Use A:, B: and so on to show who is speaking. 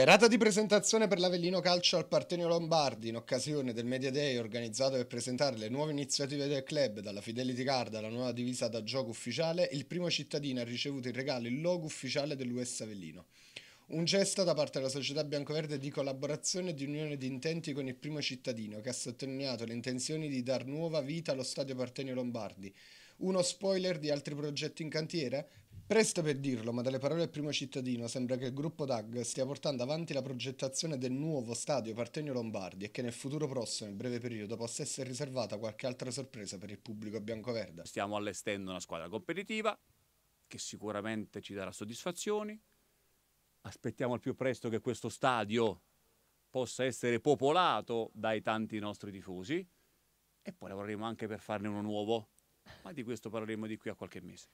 A: Serata di presentazione per l'Avellino Calcio al Partenio Lombardi in occasione del Media Day organizzato per presentare le nuove iniziative del club dalla Fidelity Card alla nuova divisa da gioco ufficiale, il primo cittadino ha ricevuto in regalo il logo ufficiale dell'US Avellino. Un gesto da parte della società biancoverde di collaborazione e di unione di intenti con il primo cittadino che ha sottolineato le intenzioni di dar nuova vita allo stadio Partenio Lombardi. Uno spoiler di altri progetti in cantiere? Presto per dirlo, ma dalle parole del primo cittadino sembra che il gruppo DAG stia portando avanti la progettazione del nuovo stadio Partenio Lombardi e che nel futuro prossimo, in breve periodo, possa essere riservata qualche altra sorpresa per il pubblico biancoverde.
B: Stiamo allestendo una squadra competitiva che sicuramente ci darà soddisfazioni. Aspettiamo al più presto che questo stadio possa essere popolato dai tanti nostri tifosi e poi lavoreremo anche per farne uno nuovo, ma di questo parleremo di qui a qualche mese.